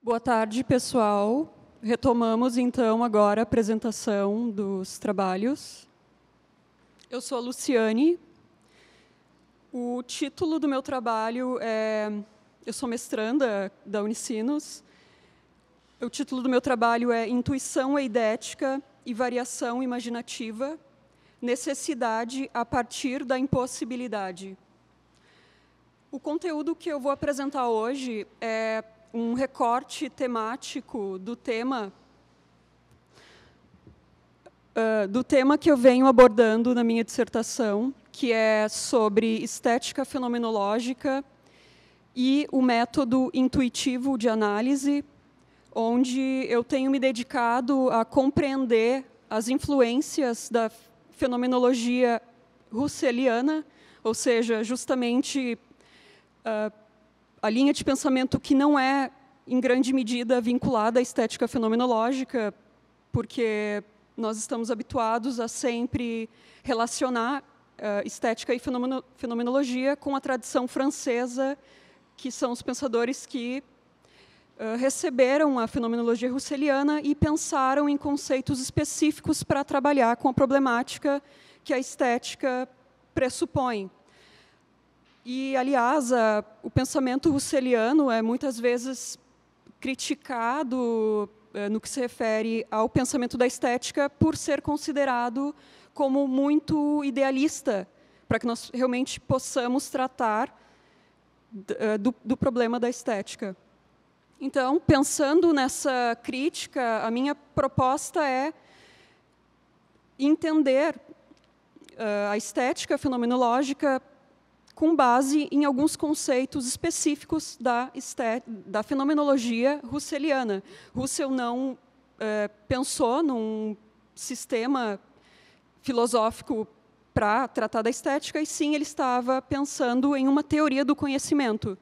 Boa tarde, pessoal. Retomamos então agora a apresentação dos trabalhos. Eu sou a Luciane. O título do meu trabalho é eu sou mestranda da Unicinos. O título do meu trabalho é Intuição eidética e variação imaginativa, necessidade a partir da impossibilidade. O conteúdo que eu vou apresentar hoje é um recorte temático do tema uh, do tema que eu venho abordando na minha dissertação, que é sobre estética fenomenológica e o método intuitivo de análise, onde eu tenho me dedicado a compreender as influências da fenomenologia russeliana, ou seja, justamente uh, a linha de pensamento que não é, em grande medida, vinculada à estética fenomenológica, porque nós estamos habituados a sempre relacionar uh, estética e fenomeno fenomenologia com a tradição francesa, que são os pensadores que uh, receberam a fenomenologia russeliana e pensaram em conceitos específicos para trabalhar com a problemática que a estética pressupõe. E, aliás, a, o pensamento russeliano é muitas vezes criticado é, no que se refere ao pensamento da estética por ser considerado como muito idealista, para que nós realmente possamos tratar eh, do, do problema da estética. Então, pensando nessa crítica, a minha proposta é entender uh, a estética fenomenológica com base em alguns conceitos específicos da, da fenomenologia russeliana. Russell não é, pensou num sistema filosófico para tratar da estética, e sim ele estava pensando em uma teoria do conhecimento.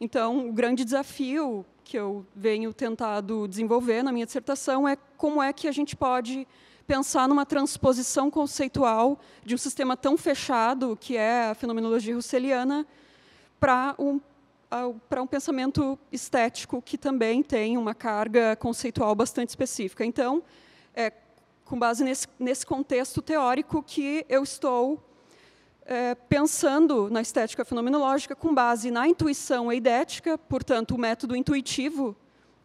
Então, o grande desafio que eu venho tentado desenvolver na minha dissertação é como é que a gente pode pensar numa transposição conceitual de um sistema tão fechado, que é a fenomenologia russeliana, para um, para um pensamento estético que também tem uma carga conceitual bastante específica. Então, é com base nesse, nesse contexto teórico que eu estou é, pensando na estética fenomenológica com base na intuição eidética, portanto, o método intuitivo,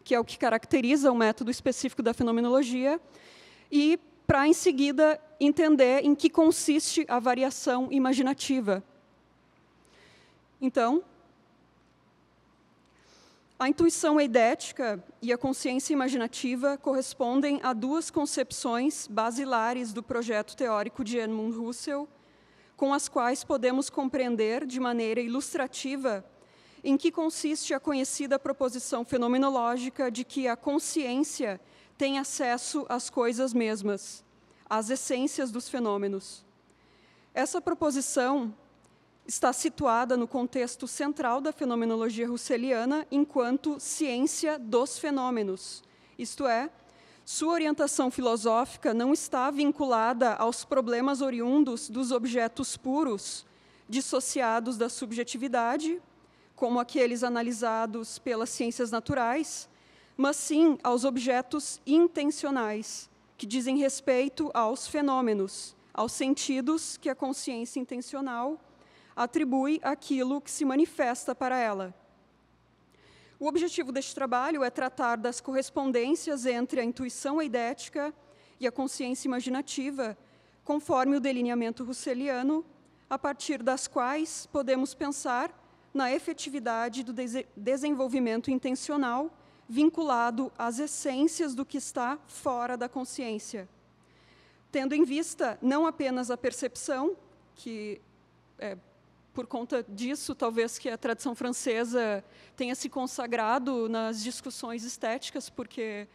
que é o que caracteriza o método específico da fenomenologia, e para em seguida entender em que consiste a variação imaginativa. Então, a intuição eidética é e a consciência imaginativa correspondem a duas concepções basilares do projeto teórico de Edmund Husserl, com as quais podemos compreender de maneira ilustrativa em que consiste a conhecida proposição fenomenológica de que a consciência tem acesso às coisas mesmas, às essências dos fenômenos. Essa proposição está situada no contexto central da fenomenologia russeliana enquanto ciência dos fenômenos, isto é, sua orientação filosófica não está vinculada aos problemas oriundos dos objetos puros, dissociados da subjetividade, como aqueles analisados pelas ciências naturais, mas sim aos objetos intencionais, que dizem respeito aos fenômenos, aos sentidos que a consciência intencional atribui aquilo que se manifesta para ela. O objetivo deste trabalho é tratar das correspondências entre a intuição eidética e a consciência imaginativa, conforme o delineamento russeliano, a partir das quais podemos pensar na efetividade do desenvolvimento intencional vinculado às essências do que está fora da consciência, tendo em vista não apenas a percepção, que é, por conta disso, talvez que a tradição francesa tenha se consagrado nas discussões estéticas, porque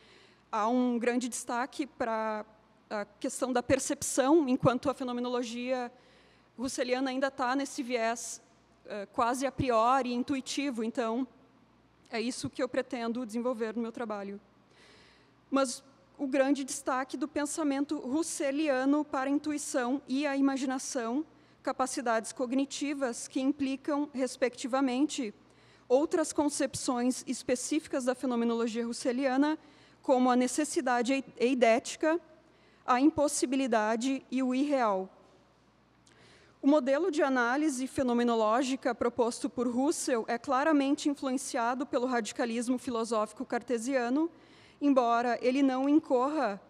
há um grande destaque para a questão da percepção, enquanto a fenomenologia russeliana ainda está nesse viés é, quase a priori intuitivo. Então, é isso que eu pretendo desenvolver no meu trabalho. Mas o grande destaque do pensamento russeliano para a intuição e a imaginação, capacidades cognitivas que implicam, respectivamente, outras concepções específicas da fenomenologia russeliana, como a necessidade eidética, a impossibilidade e o irreal. O modelo de análise fenomenológica proposto por Russell é claramente influenciado pelo radicalismo filosófico cartesiano, embora ele não incorra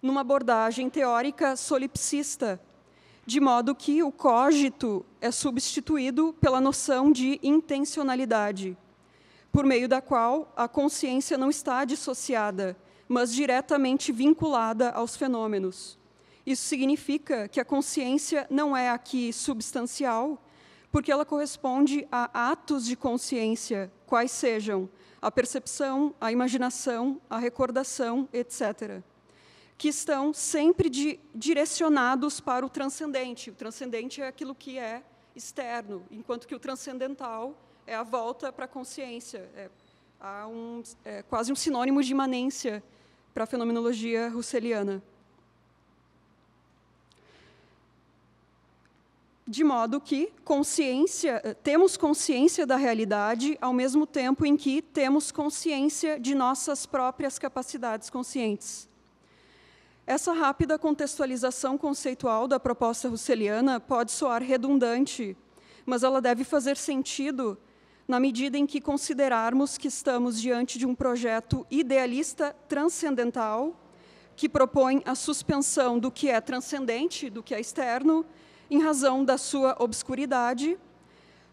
numa abordagem teórica solipsista, de modo que o cogito é substituído pela noção de intencionalidade, por meio da qual a consciência não está dissociada, mas diretamente vinculada aos fenômenos. Isso significa que a consciência não é aqui substancial, porque ela corresponde a atos de consciência, quais sejam a percepção, a imaginação, a recordação, etc., que estão sempre de, direcionados para o transcendente. O transcendente é aquilo que é externo, enquanto que o transcendental é a volta para a consciência. É, há um, é quase um sinônimo de imanência para a fenomenologia russeliana. de modo que consciência, eh, temos consciência da realidade ao mesmo tempo em que temos consciência de nossas próprias capacidades conscientes. Essa rápida contextualização conceitual da proposta russeliana pode soar redundante, mas ela deve fazer sentido na medida em que considerarmos que estamos diante de um projeto idealista transcendental que propõe a suspensão do que é transcendente, do que é externo, em razão da sua obscuridade,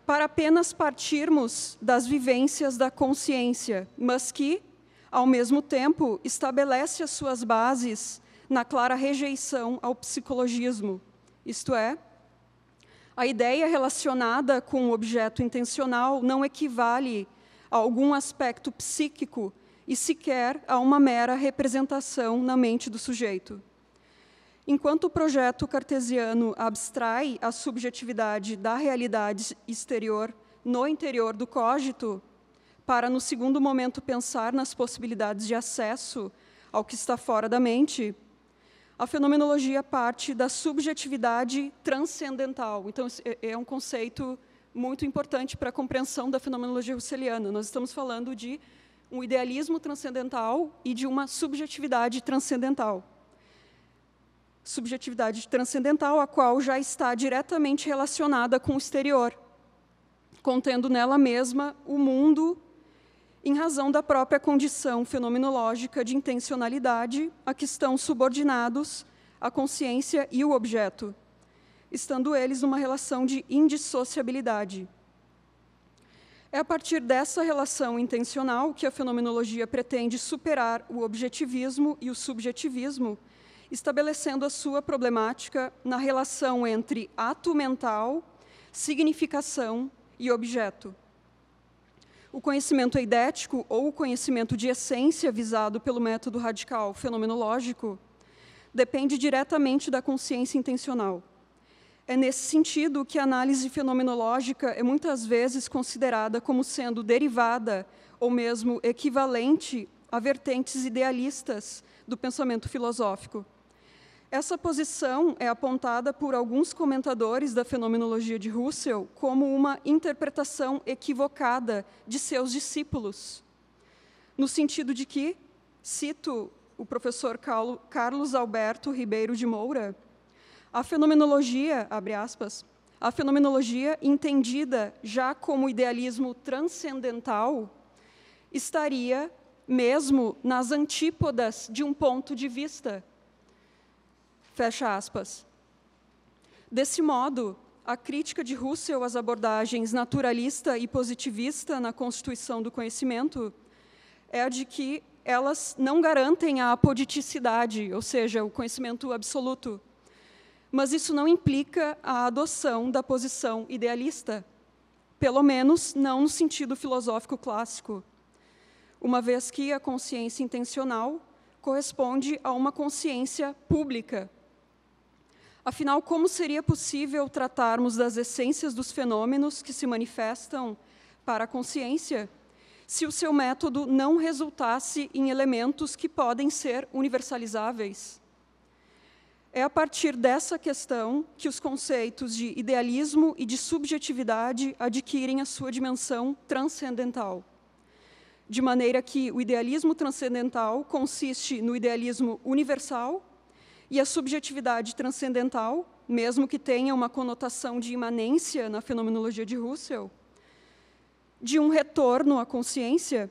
para apenas partirmos das vivências da consciência, mas que, ao mesmo tempo, estabelece as suas bases na clara rejeição ao psicologismo, isto é, a ideia relacionada com o objeto intencional não equivale a algum aspecto psíquico e sequer a uma mera representação na mente do sujeito. Enquanto o projeto cartesiano abstrai a subjetividade da realidade exterior no interior do cógito, para, no segundo momento, pensar nas possibilidades de acesso ao que está fora da mente, a fenomenologia parte da subjetividade transcendental. Então, é, é um conceito muito importante para a compreensão da fenomenologia russeliana. Nós estamos falando de um idealismo transcendental e de uma subjetividade transcendental subjetividade transcendental, a qual já está diretamente relacionada com o exterior, contendo nela mesma o mundo em razão da própria condição fenomenológica de intencionalidade a que estão subordinados a consciência e o objeto, estando eles numa relação de indissociabilidade. É a partir dessa relação intencional que a fenomenologia pretende superar o objetivismo e o subjetivismo estabelecendo a sua problemática na relação entre ato mental, significação e objeto. O conhecimento eidético, ou o conhecimento de essência visado pelo método radical fenomenológico, depende diretamente da consciência intencional. É nesse sentido que a análise fenomenológica é muitas vezes considerada como sendo derivada ou mesmo equivalente a vertentes idealistas do pensamento filosófico. Essa posição é apontada por alguns comentadores da fenomenologia de Russell como uma interpretação equivocada de seus discípulos, no sentido de que, cito o professor Carlos Alberto Ribeiro de Moura, a fenomenologia, abre aspas, a fenomenologia entendida já como idealismo transcendental estaria mesmo nas antípodas de um ponto de vista Fecha aspas. Desse modo, a crítica de Russell às abordagens naturalista e positivista na constituição do conhecimento é a de que elas não garantem a apoditicidade, ou seja, o conhecimento absoluto. Mas isso não implica a adoção da posição idealista, pelo menos não no sentido filosófico clássico, uma vez que a consciência intencional corresponde a uma consciência pública, Afinal, como seria possível tratarmos das essências dos fenômenos que se manifestam para a consciência se o seu método não resultasse em elementos que podem ser universalizáveis? É a partir dessa questão que os conceitos de idealismo e de subjetividade adquirem a sua dimensão transcendental. De maneira que o idealismo transcendental consiste no idealismo universal e a subjetividade transcendental, mesmo que tenha uma conotação de imanência na fenomenologia de Russell, de um retorno à consciência,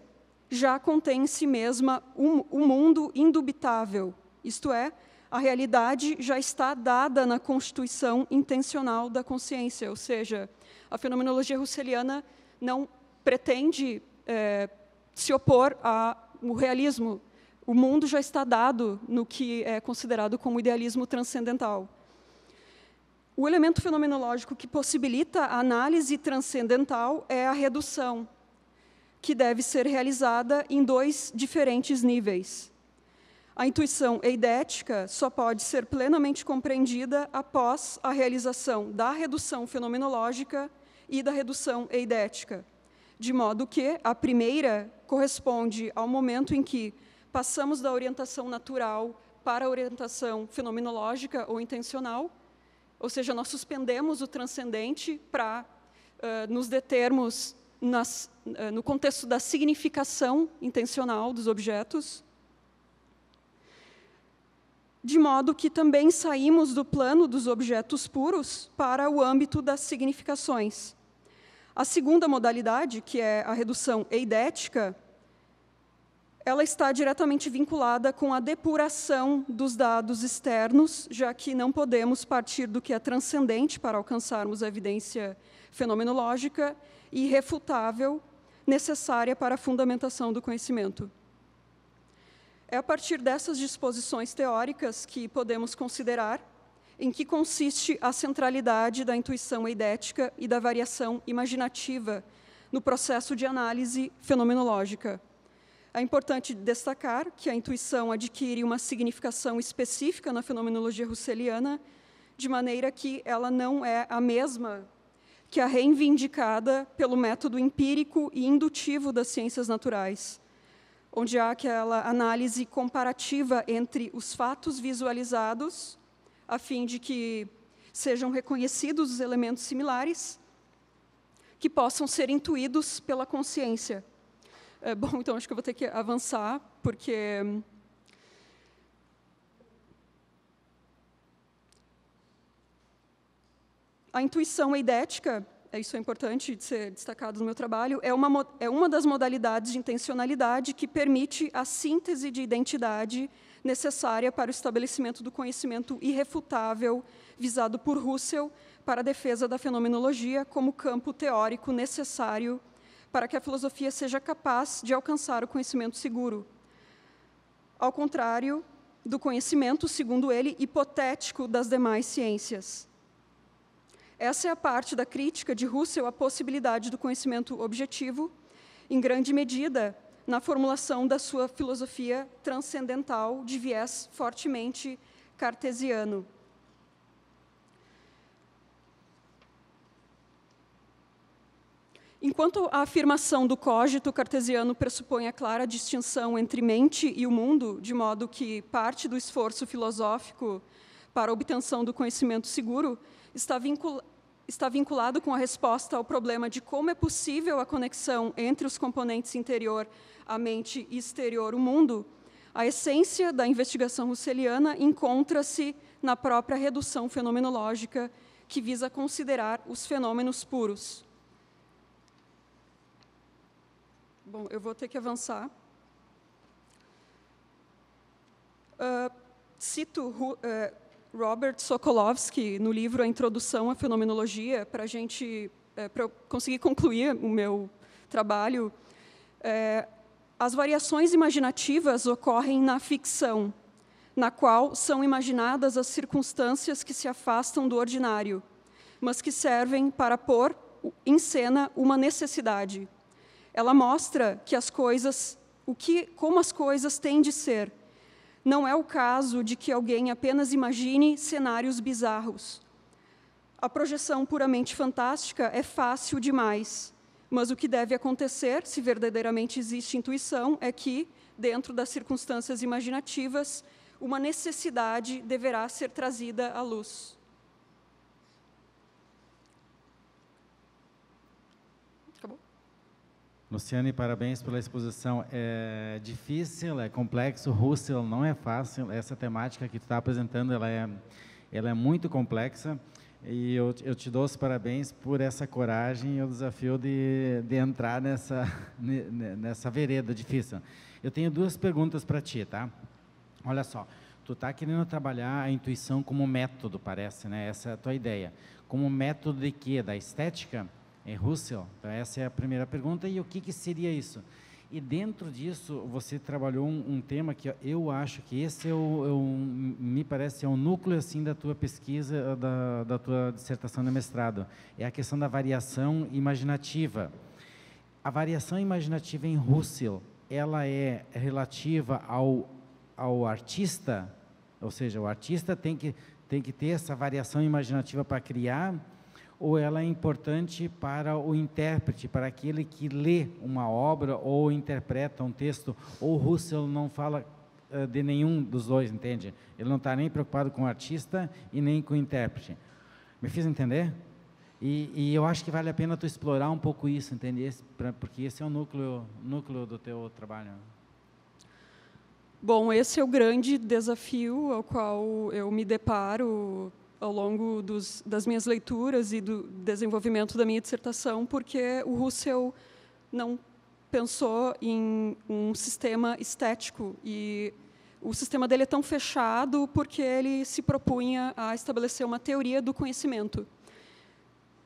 já contém em si mesma um, um mundo indubitável, isto é, a realidade já está dada na constituição intencional da consciência, ou seja, a fenomenologia russeliana não pretende é, se opor ao realismo o mundo já está dado no que é considerado como idealismo transcendental. O elemento fenomenológico que possibilita a análise transcendental é a redução, que deve ser realizada em dois diferentes níveis. A intuição eidética só pode ser plenamente compreendida após a realização da redução fenomenológica e da redução eidética, de modo que a primeira corresponde ao momento em que passamos da orientação natural para a orientação fenomenológica ou intencional, ou seja, nós suspendemos o transcendente para uh, nos determos nas, uh, no contexto da significação intencional dos objetos, de modo que também saímos do plano dos objetos puros para o âmbito das significações. A segunda modalidade, que é a redução eidética, ela está diretamente vinculada com a depuração dos dados externos, já que não podemos partir do que é transcendente para alcançarmos a evidência fenomenológica e refutável necessária para a fundamentação do conhecimento. É a partir dessas disposições teóricas que podemos considerar em que consiste a centralidade da intuição eidética e da variação imaginativa no processo de análise fenomenológica. É importante destacar que a intuição adquire uma significação específica na fenomenologia russeliana, de maneira que ela não é a mesma que a reivindicada pelo método empírico e indutivo das ciências naturais, onde há aquela análise comparativa entre os fatos visualizados, a fim de que sejam reconhecidos os elementos similares que possam ser intuídos pela consciência é, bom, então acho que eu vou ter que avançar, porque. Hum, a intuição eidética, é é, isso é importante de ser destacado no meu trabalho, é uma, é uma das modalidades de intencionalidade que permite a síntese de identidade necessária para o estabelecimento do conhecimento irrefutável visado por Russell para a defesa da fenomenologia como campo teórico necessário para que a filosofia seja capaz de alcançar o conhecimento seguro. Ao contrário do conhecimento, segundo ele, hipotético das demais ciências. Essa é a parte da crítica de Russell à possibilidade do conhecimento objetivo, em grande medida, na formulação da sua filosofia transcendental de viés fortemente cartesiano. Enquanto a afirmação do cogito cartesiano pressupõe a clara distinção entre mente e o mundo, de modo que parte do esforço filosófico para a obtenção do conhecimento seguro está, vincul está vinculado com a resposta ao problema de como é possível a conexão entre os componentes interior, a mente e exterior, o mundo, a essência da investigação russeliana encontra-se na própria redução fenomenológica que visa considerar os fenômenos puros. Bom, eu vou ter que avançar. Uh, cito uh, Robert Sokolowski no livro A Introdução à Fenomenologia para a gente, uh, eh, para eu conseguir concluir o meu trabalho. Eh, as variações imaginativas ocorrem na ficção, na qual são imaginadas as circunstâncias que se afastam do ordinário, mas que servem para pôr em cena uma necessidade. Ela mostra que as coisas, o que, como as coisas têm de ser. Não é o caso de que alguém apenas imagine cenários bizarros. A projeção puramente fantástica é fácil demais, mas o que deve acontecer, se verdadeiramente existe intuição, é que, dentro das circunstâncias imaginativas, uma necessidade deverá ser trazida à luz. Luciane, parabéns pela exposição. É difícil, é complexo, Russell não é fácil. Essa temática que tu está apresentando, ela é, ela é muito complexa. E eu, eu te dou os parabéns por essa coragem e o desafio de, de entrar nessa, nessa vereda difícil. Eu tenho duas perguntas para ti, tá? Olha só, tu está querendo trabalhar a intuição como método, parece, né? Essa é a tua ideia. Como método de quê? Da estética? em Russell? Então, essa é a primeira pergunta. E o que, que seria isso? E dentro disso, você trabalhou um, um tema que eu acho que esse é o, é o, me parece, é o núcleo assim da tua pesquisa, eh, da, da tua dissertação de mestrado. É a questão da variação imaginativa. A variação imaginativa em Russell, ela é relativa ao, ao artista, ou seja, o artista tem que, tem que ter essa variação imaginativa para criar, ou ela é importante para o intérprete, para aquele que lê uma obra ou interpreta um texto, ou Russell não fala eh, de nenhum dos dois, entende? Ele não está nem preocupado com o artista e nem com o intérprete. Me fiz entender? E, e eu acho que vale a pena tu explorar um pouco isso, entende? Esse, pra, porque esse é o núcleo, núcleo do teu trabalho. Bom, esse é o grande desafio ao qual eu me deparo ao longo dos, das minhas leituras e do desenvolvimento da minha dissertação, porque o Russell não pensou em um sistema estético e o sistema dele é tão fechado porque ele se propunha a estabelecer uma teoria do conhecimento.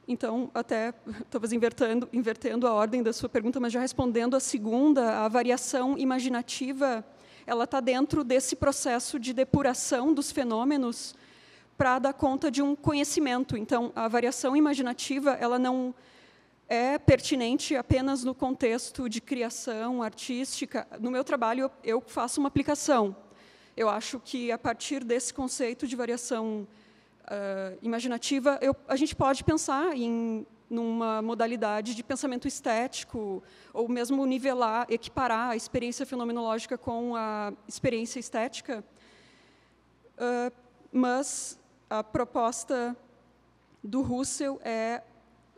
Então, até talvez invertendo, invertendo a ordem da sua pergunta, mas já respondendo a segunda, a variação imaginativa, ela está dentro desse processo de depuração dos fenômenos para dar conta de um conhecimento. Então, a variação imaginativa ela não é pertinente apenas no contexto de criação artística. No meu trabalho, eu faço uma aplicação. Eu acho que, a partir desse conceito de variação uh, imaginativa, eu, a gente pode pensar em numa modalidade de pensamento estético, ou mesmo nivelar, equiparar a experiência fenomenológica com a experiência estética. Uh, mas a proposta do Russell é,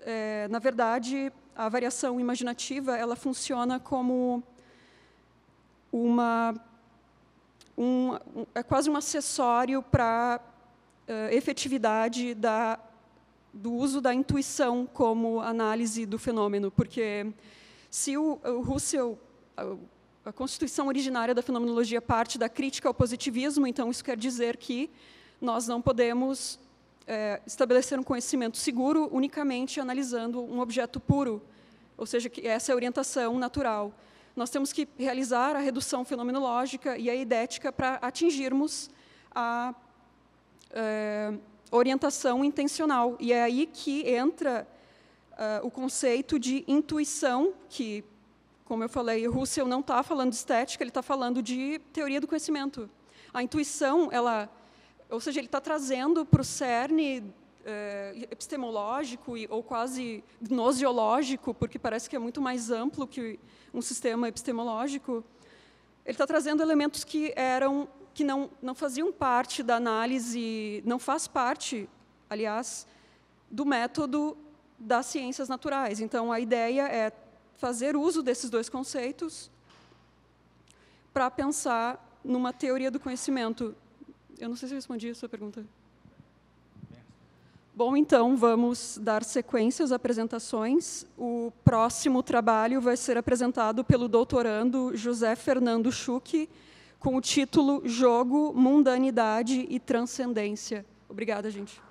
é, na verdade, a variação imaginativa ela funciona como uma um, um é quase um acessório para uh, eh, efetividade da do uso da intuição como análise do fenômeno, porque se o, o Russell a, a constituição originária da fenomenologia parte da crítica ao positivismo, então isso quer dizer que nós não podemos é, estabelecer um conhecimento seguro unicamente analisando um objeto puro, ou seja, que essa é a orientação natural. Nós temos que realizar a redução fenomenológica e a idética para atingirmos a é, orientação intencional. E é aí que entra é, o conceito de intuição, que, como eu falei, Russell não está falando de estética, ele está falando de teoria do conhecimento. A intuição, ela ou seja, ele está trazendo para o cerne eh, epistemológico e, ou quase gnosiológico, porque parece que é muito mais amplo que um sistema epistemológico, ele está trazendo elementos que eram que não, não faziam parte da análise, não faz parte, aliás, do método das ciências naturais. Então, a ideia é fazer uso desses dois conceitos para pensar numa teoria do conhecimento eu não sei se eu respondi a sua pergunta. Bom, então, vamos dar sequência às apresentações. O próximo trabalho vai ser apresentado pelo doutorando José Fernando Schuch, com o título Jogo, Mundanidade e Transcendência. Obrigada, gente.